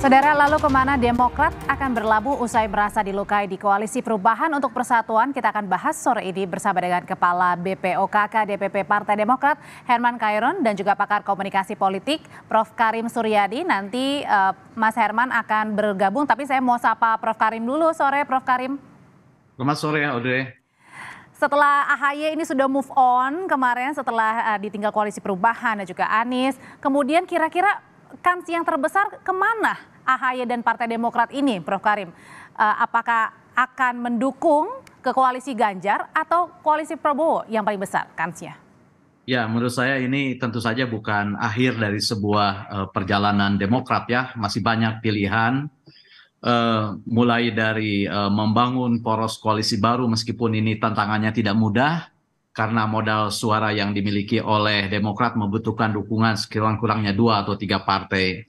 Saudara, lalu kemana Demokrat akan berlabuh usai merasa dilukai di Koalisi Perubahan untuk Persatuan? Kita akan bahas sore ini bersama dengan Kepala BPOKK DPP Partai Demokrat, Herman Kairon, dan juga pakar komunikasi politik, Prof. Karim Suryadi. Nanti uh, Mas Herman akan bergabung, tapi saya mau sapa Prof. Karim dulu sore, Prof. Karim. Selamat sore, Audrey setelah AHY ini sudah move on kemarin setelah uh, ditinggal koalisi perubahan dan juga Anies, kemudian kira-kira kans yang terbesar kemana AHY dan Partai Demokrat ini, Prof. Karim, eh, apakah akan mendukung ke koalisi Ganjar atau koalisi Prabowo yang paling besar kansnya? Ya, menurut saya ini tentu saja bukan akhir dari sebuah eh, perjalanan Demokrat ya, masih banyak pilihan. Uh, mulai dari uh, membangun poros koalisi baru meskipun ini tantangannya tidak mudah karena modal suara yang dimiliki oleh Demokrat membutuhkan dukungan sekiranya kurangnya dua atau tiga partai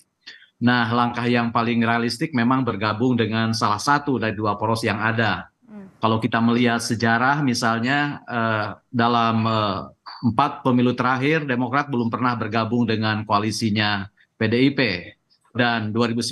Nah, langkah yang paling realistik memang bergabung dengan salah satu dari dua poros yang ada. Hmm. Kalau kita melihat sejarah, misalnya eh, dalam eh, empat pemilu terakhir, Demokrat belum pernah bergabung dengan koalisinya PDIP. Dan 2019,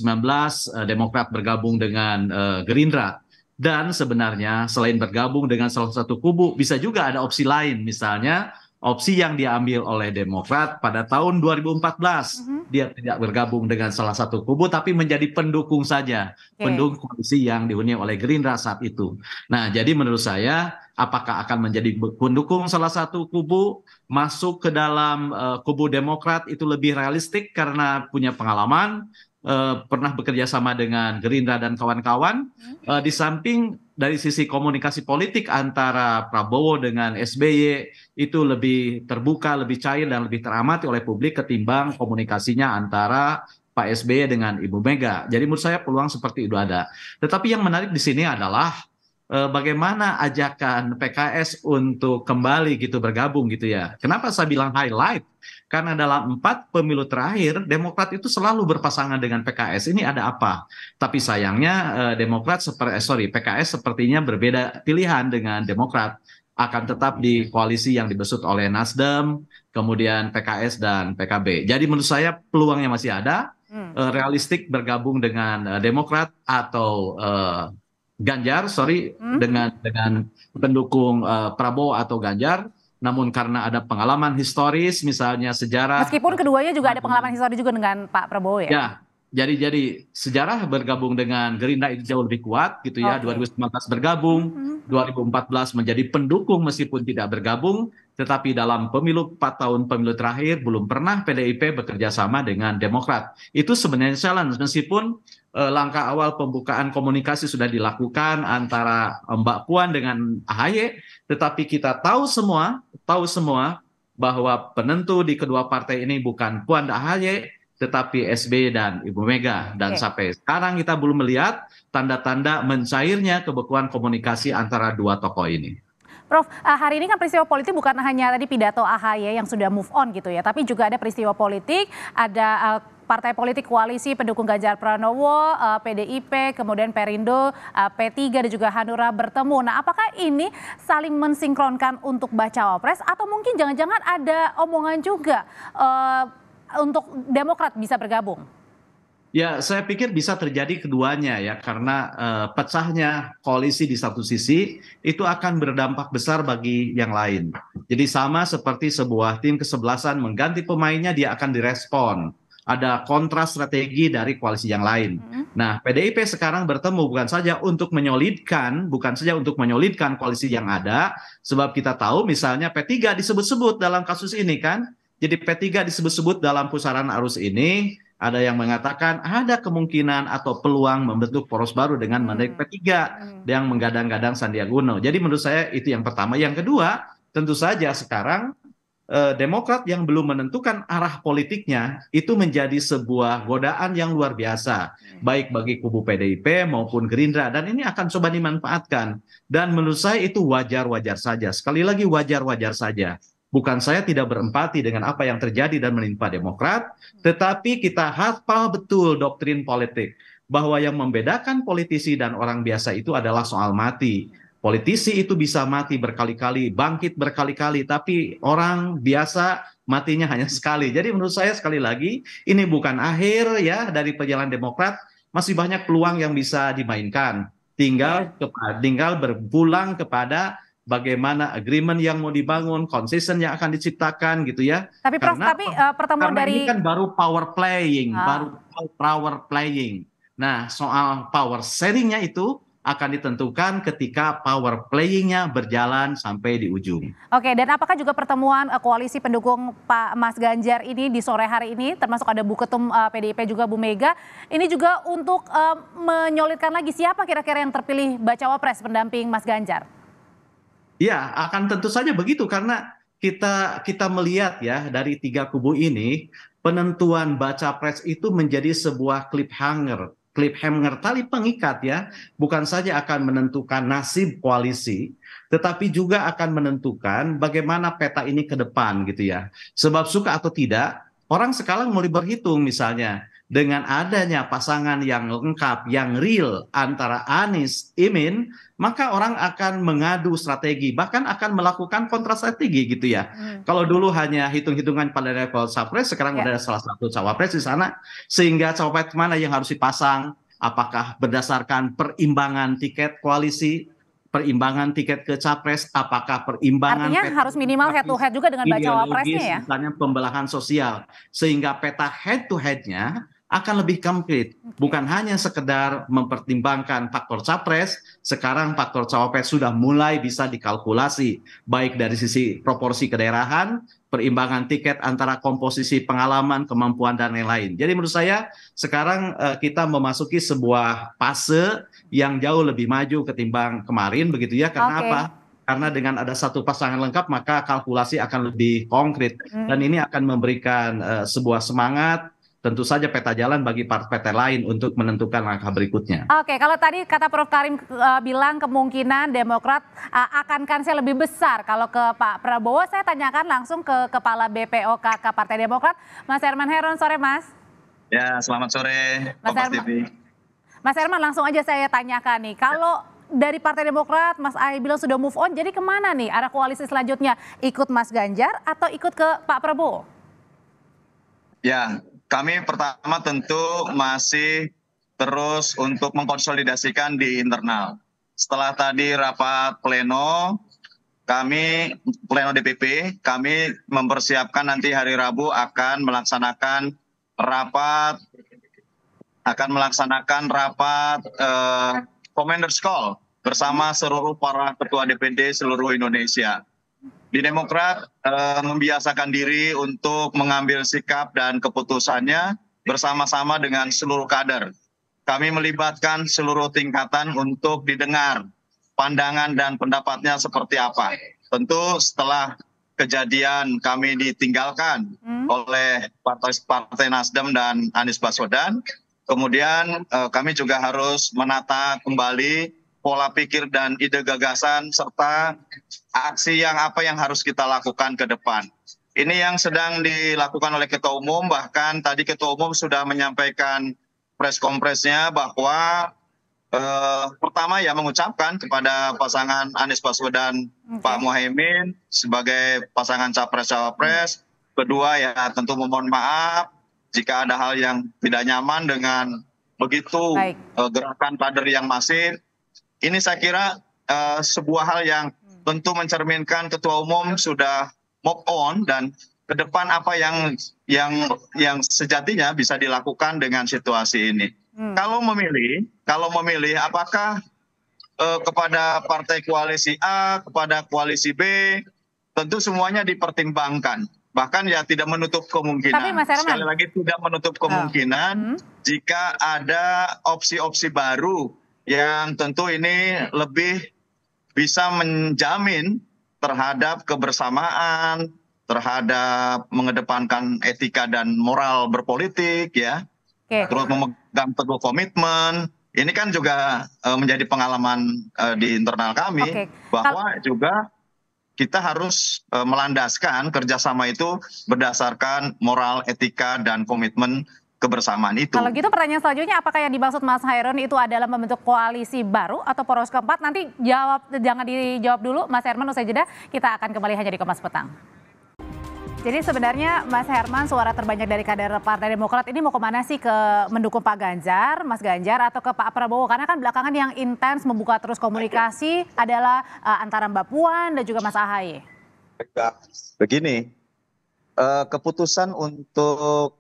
eh, Demokrat bergabung dengan eh, Gerindra. Dan sebenarnya, selain bergabung dengan salah satu kubu, bisa juga ada opsi lain, misalnya opsi yang diambil oleh Demokrat pada tahun 2014 mm -hmm. dia tidak bergabung dengan salah satu kubu tapi menjadi pendukung saja okay. pendukung koalisi yang dihuni oleh Gerindra saat itu. Nah, jadi menurut saya apakah akan menjadi pendukung salah satu kubu masuk ke dalam uh, kubu Demokrat itu lebih realistik karena punya pengalaman uh, pernah bekerja sama dengan Gerindra dan kawan-kawan. Uh, di samping dari sisi komunikasi politik antara Prabowo dengan SBY itu lebih terbuka, lebih cair dan lebih teramati oleh publik ketimbang komunikasinya antara Pak SBY dengan Ibu Mega. Jadi menurut saya peluang seperti itu ada. Tetapi yang menarik di sini adalah Eh, bagaimana ajakan PKS untuk kembali gitu bergabung gitu ya. Kenapa saya bilang highlight? Karena dalam empat pemilu terakhir Demokrat itu selalu berpasangan dengan PKS. Ini ada apa? Tapi sayangnya eh, Demokrat seperti eh, sorry PKS sepertinya berbeda pilihan dengan Demokrat akan tetap di koalisi yang dibesut oleh Nasdem, kemudian PKS dan PKB. Jadi menurut saya peluangnya masih ada, hmm. realistik bergabung dengan Demokrat atau eh, Ganjar, sorry hmm? dengan dengan pendukung uh, Prabowo atau Ganjar, namun karena ada pengalaman historis misalnya sejarah. Meskipun keduanya juga ada pengalaman historis juga dengan Pak Prabowo ya. Ya, jadi jadi sejarah bergabung dengan Gerindra itu jauh lebih kuat gitu ya. Okay. 2019 bergabung, -hmm. 2014 menjadi pendukung meskipun tidak bergabung, tetapi dalam pemilu 4 tahun pemilu terakhir belum pernah PDIP bekerja sama dengan Demokrat. Itu sebenarnya challenge meskipun Eh, langkah awal pembukaan komunikasi sudah dilakukan antara Mbak Puan dengan AHY, tetapi kita tahu semua, tahu semua bahwa penentu di kedua partai ini bukan Puan dan AHY, tetapi SBY dan Ibu Mega. Dan okay. sampai sekarang kita belum melihat tanda-tanda mencairnya kebekuan komunikasi antara dua tokoh ini. Prof, eh, hari ini kan peristiwa politik bukan hanya tadi pidato AHY yang sudah move on gitu ya, tapi juga ada peristiwa politik, ada eh, partai politik koalisi pendukung Ganjar Pranowo, PDIP, eh, kemudian Perindo, eh, P3 dan juga Hanura bertemu. Nah, apakah ini saling mensinkronkan untuk baca wapres atau mungkin jangan-jangan ada omongan juga uh, untuk Demokrat bisa bergabung? Ya, saya pikir bisa terjadi keduanya ya, karena uh, pecahnya koalisi di satu sisi itu akan berdampak besar bagi yang lain. Jadi sama seperti sebuah tim kesebelasan mengganti pemainnya, dia akan direspon ada kontras strategi dari koalisi yang lain. Mm-hmm. Nah, PDIP sekarang bertemu bukan saja untuk menyolidkan, bukan saja untuk menyolidkan koalisi yang ada, sebab kita tahu misalnya P3 disebut-sebut dalam kasus ini kan. Jadi P3 disebut-sebut dalam pusaran arus ini, ada yang mengatakan ada kemungkinan atau peluang membentuk poros baru dengan mm-hmm. menarik P3 mm-hmm. yang menggadang-gadang Sandiaga Uno. Jadi menurut saya itu yang pertama. Yang kedua, tentu saja sekarang eh, Demokrat yang belum menentukan arah politiknya itu menjadi sebuah godaan yang luar biasa hmm. baik bagi kubu PDIP maupun Gerindra dan ini akan coba dimanfaatkan dan menurut saya itu wajar-wajar saja sekali lagi wajar-wajar saja bukan saya tidak berempati dengan apa yang terjadi dan menimpa Demokrat, hmm. tetapi kita hafal betul doktrin politik bahwa yang membedakan politisi dan orang biasa itu adalah soal mati. Politisi itu bisa mati berkali-kali, bangkit berkali-kali, tapi orang biasa matinya hanya sekali. Jadi menurut saya sekali lagi ini bukan akhir ya dari perjalanan Demokrat, masih banyak peluang yang bisa dimainkan. Tinggal ya. tinggal berpulang kepada bagaimana agreement yang mau dibangun, konsisten yang akan diciptakan gitu ya. Tapi Prof, karena, tapi uh, pertemuan karena dari ini kan baru power playing, ah. baru power playing. Nah, soal power sharingnya itu akan ditentukan ketika power playingnya berjalan sampai di ujung. Oke, dan apakah juga pertemuan eh, koalisi pendukung Pak Mas Ganjar ini di sore hari ini, termasuk ada Bu Ketum PDIP eh, juga Bu Mega, ini juga untuk uh, menyolidkan lagi siapa kira-kira yang terpilih baca Wapres pendamping Mas Ganjar? Ya, akan tentu saja begitu karena kita kita melihat ya dari tiga kubu ini penentuan baca pres itu menjadi sebuah cliffhanger cliffhanger tali pengikat ya, bukan saja akan menentukan nasib koalisi, tetapi juga akan menentukan bagaimana peta ini ke depan gitu ya. Sebab suka atau tidak, orang sekarang mulai berhitung misalnya, dengan adanya pasangan yang lengkap, yang real antara Anies, Imin, maka orang akan mengadu strategi, bahkan akan melakukan kontra strategi gitu ya. Hmm. Kalau dulu hanya hitung-hitungan pada level capres, sekarang yeah. Ya. ada salah satu cawapres di sana, sehingga cawapres mana yang harus dipasang, apakah berdasarkan perimbangan tiket koalisi, perimbangan tiket ke capres, apakah perimbangan artinya harus minimal head to head juga dengan baca wapresnya ya? Misalnya pembelahan sosial, sehingga peta head to headnya akan lebih komplit. Bukan hanya sekedar mempertimbangkan faktor capres, sekarang faktor cawapres sudah mulai bisa dikalkulasi baik dari sisi proporsi kedaerahan, perimbangan tiket antara komposisi pengalaman, kemampuan dan lain-lain. Jadi menurut saya sekarang uh, kita memasuki sebuah fase yang jauh lebih maju ketimbang kemarin begitu ya. Karena okay. apa? karena dengan ada satu pasangan lengkap maka kalkulasi akan lebih konkret hmm. dan ini akan memberikan uh, sebuah semangat tentu saja peta jalan bagi partai partai lain untuk menentukan langkah berikutnya. Oke, kalau tadi kata Prof Karim uh, bilang kemungkinan Demokrat uh, akan kansnya lebih besar. Kalau ke Pak Prabowo, saya tanyakan langsung ke Kepala BPOKK Partai Demokrat, Mas Herman Heron, sore Mas. Ya, selamat sore. Mas Herman, Mas Herman, langsung aja saya tanyakan nih, kalau dari Partai Demokrat, Mas Ahy bilang sudah move on, jadi kemana nih arah koalisi selanjutnya? Ikut Mas Ganjar atau ikut ke Pak Prabowo? Ya, kami pertama tentu masih terus untuk mengkonsolidasikan di internal. Setelah tadi rapat pleno, kami pleno DPP, kami mempersiapkan nanti hari Rabu akan melaksanakan rapat akan melaksanakan rapat eh, Commander's Call bersama seluruh para ketua DPD seluruh Indonesia di Demokrat eh, membiasakan diri untuk mengambil sikap dan keputusannya bersama-sama dengan seluruh kader. Kami melibatkan seluruh tingkatan untuk didengar pandangan dan pendapatnya seperti apa. Tentu setelah kejadian kami ditinggalkan hmm. oleh Partai, Partai Nasdem dan Anies Baswedan, kemudian eh, kami juga harus menata kembali pola pikir dan ide gagasan serta aksi yang apa yang harus kita lakukan ke depan. Ini yang sedang dilakukan oleh ketua umum bahkan tadi ketua umum sudah menyampaikan press kompresnya bahwa eh, pertama ya mengucapkan kepada pasangan Anies Baswedan okay. Pak Muhaimin sebagai pasangan capres-cawapres. Hmm. Kedua ya tentu memohon maaf jika ada hal yang tidak nyaman dengan begitu eh, gerakan kader yang masif ini saya kira eh, sebuah hal yang hmm. tentu mencerminkan ketua umum sudah move on dan ke depan apa yang yang yang sejatinya bisa dilakukan dengan situasi ini. Hmm. Kalau memilih, kalau memilih apakah eh, kepada partai koalisi A, kepada koalisi B, tentu semuanya dipertimbangkan. Bahkan ya tidak menutup kemungkinan. Tapi Mas Sekali lagi tidak menutup oh. kemungkinan oh. hmm. jika ada opsi-opsi baru yang tentu ini lebih bisa menjamin terhadap kebersamaan, terhadap mengedepankan etika dan moral berpolitik ya. Okay. Terus memegang teguh komitmen. Ini kan juga uh, menjadi pengalaman uh, di internal kami okay. bahwa Kal juga kita harus uh, melandaskan kerjasama itu berdasarkan moral, etika, dan komitmen kebersamaan itu. Kalau gitu pertanyaan selanjutnya apakah yang dimaksud Mas Hairun itu adalah membentuk koalisi baru atau poros keempat? Nanti jawab jangan dijawab dulu Mas Herman usai jeda kita akan kembali hanya di Kompas Petang. Jadi sebenarnya Mas Herman suara terbanyak dari kader Partai Demokrat ini mau kemana sih ke mendukung Pak Ganjar, Mas Ganjar atau ke Pak Prabowo? Karena kan belakangan yang intens membuka terus komunikasi adalah uh, antara Mbak Puan dan juga Mas Ahaye. Begini, uh, keputusan untuk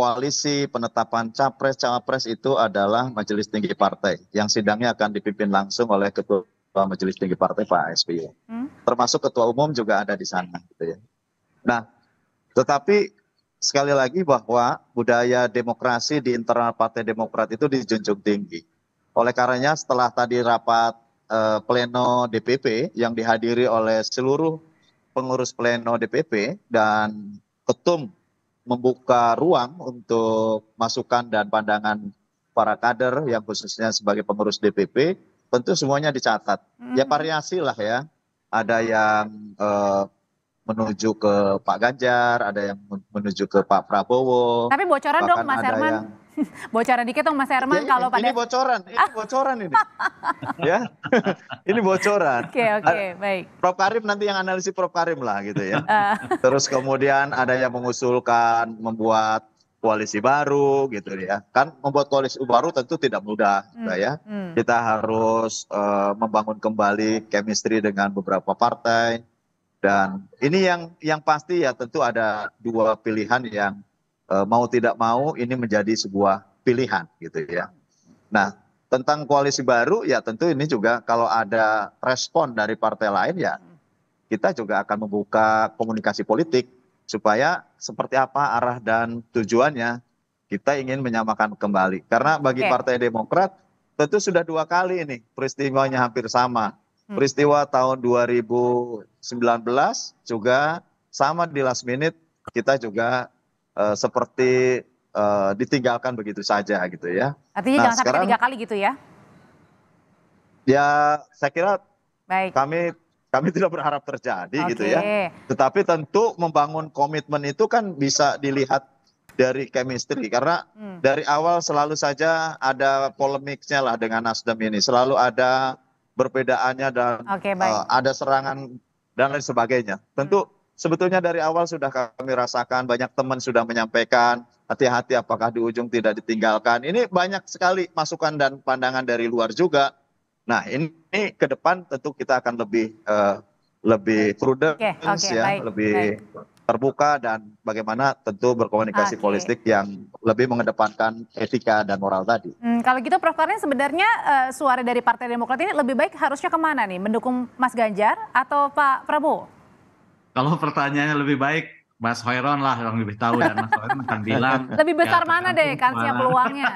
koalisi penetapan capres cawapres itu adalah majelis tinggi partai yang sidangnya akan dipimpin langsung oleh ketua majelis tinggi partai Pak SBY. Hmm? Termasuk ketua umum juga ada di sana gitu ya. Nah, tetapi sekali lagi bahwa budaya demokrasi di internal Partai Demokrat itu dijunjung tinggi. Oleh karenanya setelah tadi rapat eh, pleno DPP yang dihadiri oleh seluruh pengurus pleno DPP dan ketum membuka ruang untuk masukan dan pandangan para kader yang khususnya sebagai pengurus DPP tentu semuanya dicatat. Ya, hmm. Ya variasi lah ya. Ada yang eh, menuju ke Pak Ganjar, ada yang menuju ke Pak Prabowo. Tapi bocoran dong Mas Herman, yang... bocoran dikit dong Mas Herman ya, kalau pada ini bocoran, ini ah. bocoran ini. ya. ini bocoran. Oke, okay, oke, okay, baik. Prof Karim nanti yang analisis Prof Karim lah gitu ya. Ah. Terus kemudian ada yang mengusulkan membuat koalisi baru gitu ya. Kan membuat koalisi baru tentu tidak mudah hmm. ya. Hmm. Kita harus uh, membangun kembali chemistry dengan beberapa partai dan ini yang yang pasti ya tentu ada dua pilihan yang Eh, mau tidak mau ini menjadi sebuah pilihan gitu ya. Nah, tentang koalisi baru ya tentu ini juga kalau ada respon dari partai lain ya kita juga akan membuka komunikasi politik supaya seperti apa arah dan tujuannya kita ingin menyamakan kembali. Karena bagi okay. Partai Demokrat tentu sudah dua kali ini peristiwanya hampir sama. Hmm. Peristiwa tahun 2019 juga sama di last minute kita juga Eh, seperti uh, ditinggalkan begitu saja gitu ya. Artinya nah, jangan sekarang, sampai tiga kali gitu ya? Ya saya kira Baik. kami kami tidak berharap terjadi okay. gitu ya. Tetapi tentu membangun komitmen itu kan bisa dilihat dari chemistry hmm. karena hmm. dari awal selalu saja ada polemiknya lah dengan Nasdem ini. Selalu ada perbedaannya dan okay, Uh, eh, ada serangan dan lain sebagainya. Tentu hmm sebetulnya dari awal sudah kami rasakan banyak teman sudah menyampaikan hati-hati apakah di ujung tidak ditinggalkan. Ini banyak sekali masukan dan pandangan dari luar juga. Nah, ini, ke depan tentu kita akan lebih uh, lebih prudent okay, okay, ya, baik, lebih terbuka dan bagaimana tentu berkomunikasi okay. politik yang lebih mengedepankan etika dan moral tadi. Hmm, kalau gitu Prof Karin sebenarnya uh, suara dari Partai Demokrat ini lebih baik harusnya kemana nih? Mendukung Mas Ganjar atau Pak Prabowo? Kalau pertanyaannya lebih baik, Mas Hoiron lah yang lebih tahu dan Mas Hoiron akan bilang lebih besar ya, mana deh kansnya peluangnya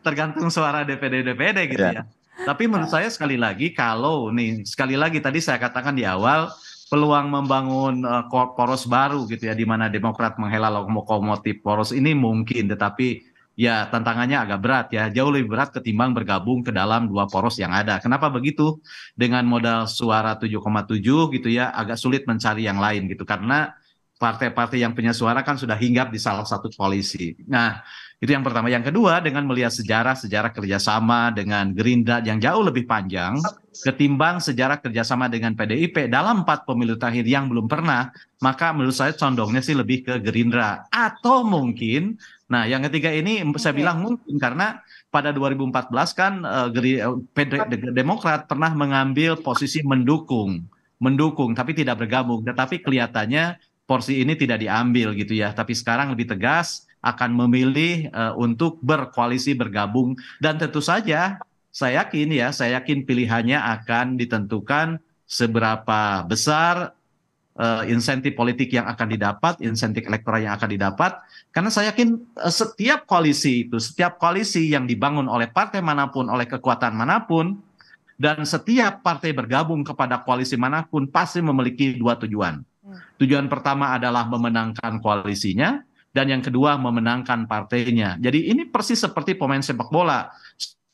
tergantung suara DPD DPD gitu ya. ya. Tapi menurut saya sekali lagi kalau nih sekali lagi tadi saya katakan di awal peluang membangun uh, poros baru gitu ya di mana Demokrat menghela lokomotif poros ini mungkin tetapi ya tantangannya agak berat ya, jauh lebih berat ketimbang bergabung ke dalam dua poros yang ada. Kenapa begitu? Dengan modal suara 7,7 gitu ya, agak sulit mencari yang lain gitu karena partai-partai yang punya suara kan sudah hinggap di salah satu koalisi. Nah, itu yang pertama. Yang kedua, dengan melihat sejarah sejarah kerjasama dengan Gerindra yang jauh lebih panjang ketimbang sejarah kerjasama dengan PDIP dalam empat pemilu terakhir yang belum pernah, maka menurut saya condongnya sih lebih ke Gerindra. Atau mungkin Nah, yang ketiga ini okay. saya bilang mungkin karena pada 2014 kan uh, Demokrat pernah mengambil posisi mendukung, mendukung tapi tidak bergabung. Tetapi kelihatannya porsi ini tidak diambil gitu ya. Tapi sekarang lebih tegas akan memilih eh, untuk berkoalisi bergabung dan tentu saja saya yakin ya, saya yakin pilihannya akan ditentukan seberapa besar Eh, insentif politik yang akan didapat, insentif elektoral yang akan didapat. Karena saya yakin eh, setiap koalisi itu, setiap koalisi yang dibangun oleh partai manapun, oleh kekuatan manapun, dan setiap partai bergabung kepada koalisi manapun pasti memiliki dua tujuan. Hmm. Tujuan pertama adalah memenangkan koalisinya, dan yang kedua memenangkan partainya. Jadi ini persis seperti pemain sepak bola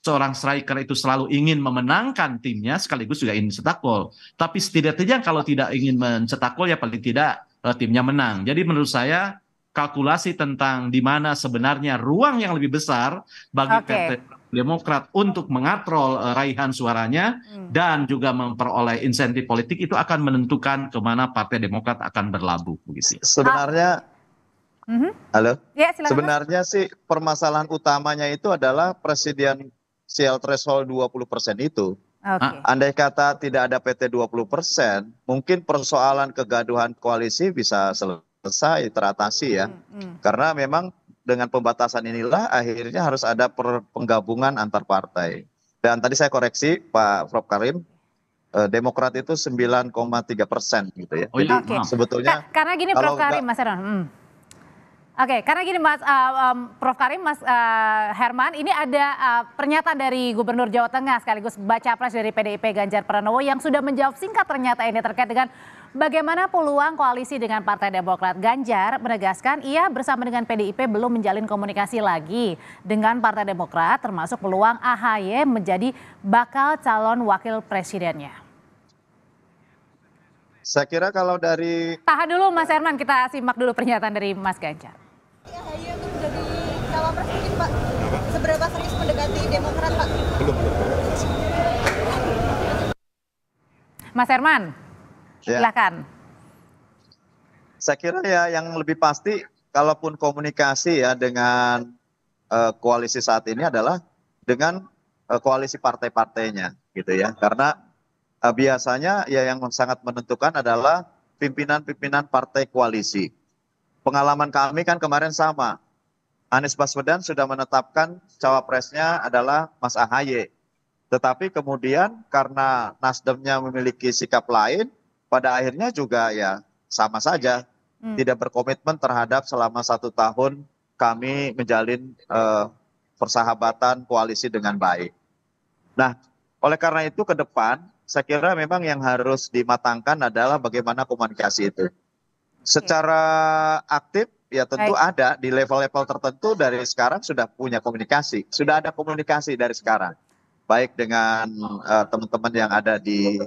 seorang striker itu selalu ingin memenangkan timnya sekaligus juga ingin cetak gol. Tapi setidaknya kalau tidak ingin mencetak gol ya paling tidak uh, timnya menang. Jadi menurut saya kalkulasi tentang di mana sebenarnya ruang yang lebih besar bagi okay. Partai Demokrat untuk mengatrol uh, raihan suaranya hmm. dan juga memperoleh insentif politik itu akan menentukan kemana Partai Demokrat akan berlabuh. Begitu. Sebenarnya, ah. halo. Ya, Sebenarnya sih permasalahan utamanya itu adalah Presiden sel threshold 20% itu. Okay. Ah. Andai kata tidak ada PT 20%, mungkin persoalan kegaduhan koalisi bisa selesai teratasi ya. Mm -hmm. Karena memang dengan pembatasan inilah akhirnya harus ada penggabungan antar partai. Dan tadi saya koreksi Pak Prof Karim, eh, Demokrat itu 9,3 persen gitu ya. Oh, iya. Jadi okay. sebetulnya Ka karena gini Prof Karim Mas Aron. Hmm. Oke, karena gini Mas uh, um, Prof Karim, Mas uh, Herman, ini ada uh, pernyataan dari Gubernur Jawa Tengah sekaligus baca pres dari PDIP Ganjar Pranowo yang sudah menjawab singkat ternyata ini terkait dengan bagaimana peluang koalisi dengan Partai Demokrat. Ganjar menegaskan ia bersama dengan PDIP belum menjalin komunikasi lagi dengan Partai Demokrat termasuk peluang AHY menjadi bakal calon wakil presidennya. Saya kira kalau dari... Tahan dulu Mas Herman, kita simak dulu pernyataan dari Mas Ganjar. Mas Herman, ya. silakan. Saya kira ya yang lebih pasti, kalaupun komunikasi ya dengan uh, koalisi saat ini adalah dengan uh, koalisi partai-partainya, gitu ya. Karena uh, biasanya ya yang sangat menentukan adalah pimpinan-pimpinan partai koalisi pengalaman kami kan kemarin sama. Anies Baswedan sudah menetapkan cawapresnya adalah Mas Ahaye. Tetapi kemudian karena Nasdemnya memiliki sikap lain, pada akhirnya juga ya sama saja. Hmm. Tidak berkomitmen terhadap selama satu tahun kami menjalin eh, persahabatan koalisi dengan baik. Nah, oleh karena itu ke depan, saya kira memang yang harus dimatangkan adalah bagaimana komunikasi itu. Secara aktif ya tentu Baik. ada di level-level tertentu dari sekarang sudah punya komunikasi, sudah ada komunikasi dari sekarang. Baik dengan uh, teman-teman yang ada di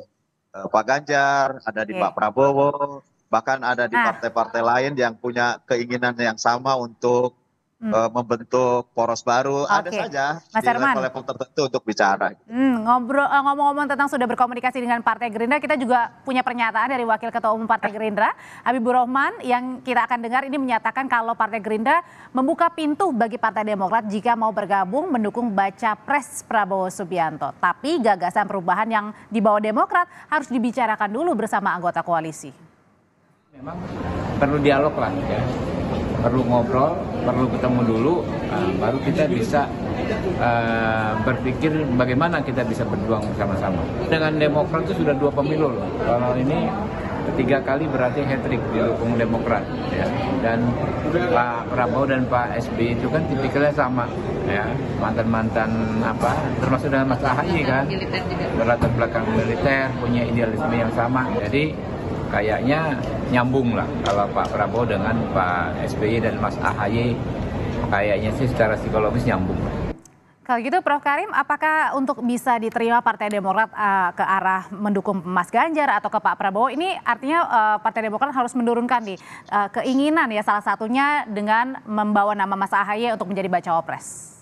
uh, Pak Ganjar, ada di okay. Pak Prabowo, bahkan ada di nah. partai-partai lain yang punya keinginan yang sama untuk hmm. uh, membentuk poros baru. Okay. Ada saja Mas di level-level tertentu untuk bicara. Hmm, ngobrol eh, ngomong-ngomong tentang sudah berkomunikasi dengan Partai Gerindra, kita juga punya pernyataan dari Wakil Ketua Umum Partai eh. Gerindra, Habibur Rahman, yang kita akan dengar ini menyatakan kalau Partai Gerindra membuka pintu bagi Partai Demokrat jika mau bergabung mendukung baca pres Prabowo Subianto. Tapi gagasan perubahan yang dibawa Demokrat harus dibicarakan dulu bersama anggota koalisi. Memang perlu dialog lah ya, perlu ngobrol, perlu ketemu dulu uh, baru kita bisa uh, berpikir bagaimana kita bisa berjuang bersama-sama dengan Demokrat itu sudah dua pemilu loh kalau ini ketiga kali berarti hat trick didukung Demokrat ya. dan Pak Prabowo dan Pak SB itu kan tipikalnya sama ya mantan mantan apa termasuk dengan Mas Ahy kan berlatar belakang militer punya idealisme yang sama jadi kayaknya nyambung lah kalau Pak Prabowo dengan Pak SBY dan Mas Ahaye, kayaknya sih secara psikologis nyambung. Kalau gitu Prof. Karim, apakah untuk bisa diterima Partai Demokrat uh, ke arah mendukung Mas Ganjar atau ke Pak Prabowo ini artinya uh, Partai Demokrat harus menurunkan nih uh, keinginan ya salah satunya dengan membawa nama Mas Ahaye untuk menjadi baca pres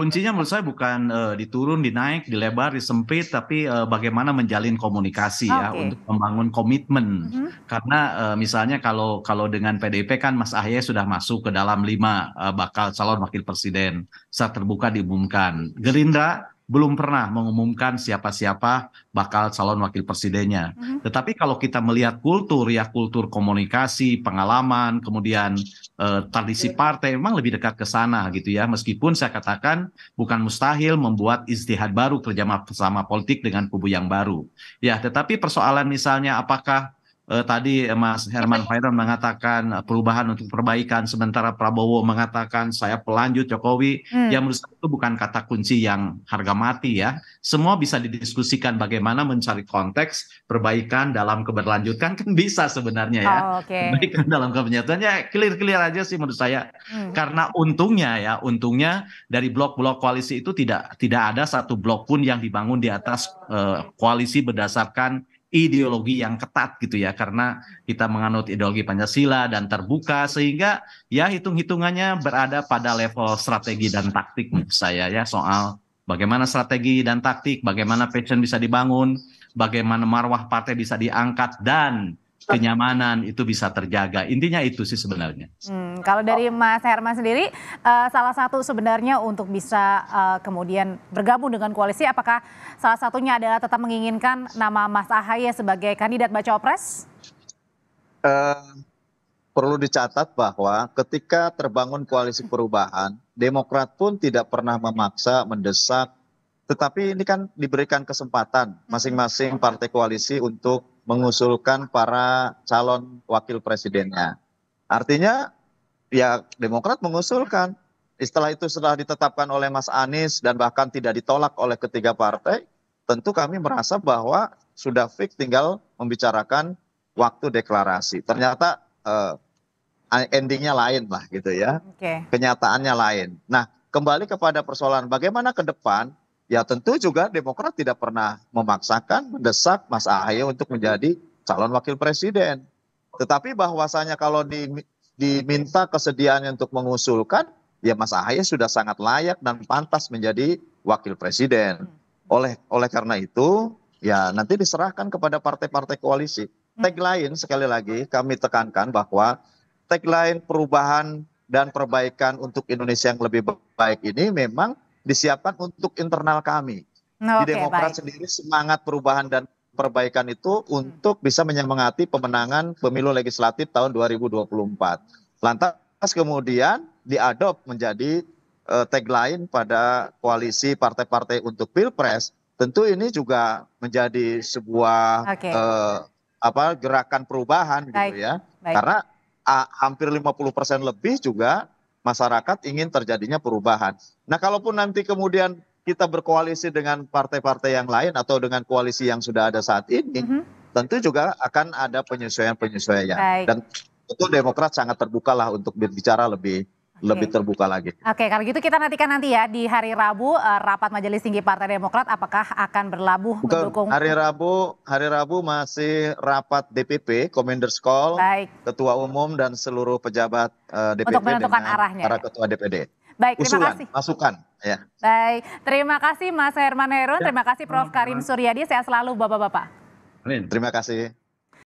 kuncinya menurut saya bukan uh, diturun, dinaik, dilebar, disempit, tapi uh, bagaimana menjalin komunikasi okay. ya untuk membangun komitmen. Mm-hmm. Karena uh, misalnya kalau kalau dengan PDIP kan Mas Ahaye sudah masuk ke dalam lima uh, bakal calon wakil presiden saat terbuka diumumkan. Gerindra belum pernah mengumumkan siapa-siapa bakal calon wakil presidennya. Mm-hmm. Tetapi kalau kita melihat kultur ya kultur komunikasi, pengalaman, kemudian eh, tradisi iya. partai memang lebih dekat ke sana gitu ya. Meskipun saya katakan bukan mustahil membuat istihad baru kerjasama politik dengan kubu yang baru. Ya, tetapi persoalan misalnya apakah eh, tadi Mas Herman Fairan mengatakan eh, perubahan untuk perbaikan sementara Prabowo mengatakan saya pelanjut Jokowi hmm. yang menurut saya itu bukan kata kunci yang harga mati ya semua bisa didiskusikan bagaimana mencari konteks perbaikan dalam keberlanjutan kan bisa sebenarnya ya oh, okay. perbaikan dalam keberlanjutannya clear clear aja sih menurut saya hmm. karena untungnya ya untungnya dari blok-blok koalisi itu tidak tidak ada satu blok pun yang dibangun di atas eh, koalisi berdasarkan ideologi yang ketat gitu ya karena kita menganut ideologi Pancasila dan terbuka sehingga ya hitung-hitungannya berada pada level strategi dan taktik saya ya soal bagaimana strategi dan taktik, bagaimana passion bisa dibangun, bagaimana marwah partai bisa diangkat dan kenyamanan itu bisa terjaga. Intinya itu sih sebenarnya. Hmm, kalau dari Mas Herman sendiri, uh, salah satu sebenarnya untuk bisa uh, kemudian bergabung dengan koalisi, apakah salah satunya adalah tetap menginginkan nama Mas Ahaye sebagai kandidat baca opres? Uh, eh, perlu dicatat bahwa ketika terbangun koalisi perubahan, Demokrat pun tidak pernah memaksa, mendesak, tetapi ini kan diberikan kesempatan hmm. masing-masing partai koalisi untuk mengusulkan para calon wakil presidennya. Artinya ya Demokrat mengusulkan. Setelah itu setelah ditetapkan oleh Mas Anies dan bahkan tidak ditolak oleh ketiga partai, tentu kami merasa bahwa sudah fix tinggal membicarakan waktu deklarasi. Ternyata eh, endingnya lain lah gitu ya. Okay. Kenyataannya lain. Nah kembali kepada persoalan bagaimana ke depan Ya tentu juga Demokrat tidak pernah memaksakan, mendesak Mas Ahaye untuk menjadi calon wakil presiden. Tetapi bahwasanya kalau di, diminta kesediaannya untuk mengusulkan, ya Mas Ahaye sudah sangat layak dan pantas menjadi wakil presiden. Hmm. Oleh oleh karena itu, ya nanti diserahkan kepada partai-partai koalisi. Hmm. Tagline sekali lagi kami tekankan bahwa tagline perubahan dan perbaikan untuk Indonesia yang lebih baik ini memang disiapkan untuk internal kami. okay, oh, di Demokrat baik. sendiri semangat perubahan dan perbaikan itu untuk bisa menyemangati pemenangan pemilu legislatif tahun 2024. Lantas kemudian diadop menjadi uh, tagline pada koalisi partai-partai untuk Pilpres. Tentu ini juga menjadi sebuah okay. uh, eh, apa gerakan perubahan gitu baik, gitu ya. Baik. Karena uh, hampir 50% lebih juga masyarakat ingin terjadinya perubahan. Nah, kalaupun nanti kemudian kita berkoalisi dengan partai-partai yang lain atau dengan koalisi yang sudah ada saat ini, mm -hmm. tentu juga akan ada penyesuaian-penyesuaian. Dan tentu Demokrat sangat terbuka lah untuk berbicara lebih lebih terbuka lagi. Oke, kalau gitu kita nantikan nanti ya di hari Rabu eh, rapat Majelis Tinggi Partai Demokrat apakah akan berlabuh Bukan, mendukung Hari Rabu, hari Rabu masih rapat DPP, Commander's Call, Baik. ketua umum dan seluruh pejabat uh, eh, DPP Untuk menentukan arahnya. Para ketua DPD. Baik, terima kasih. Masukan, ya. Baik, terima kasih Mas Herman Herun, ya. terima kasih Prof. Karim Suryadi, Saya selalu Bapak-bapak. Terima kasih.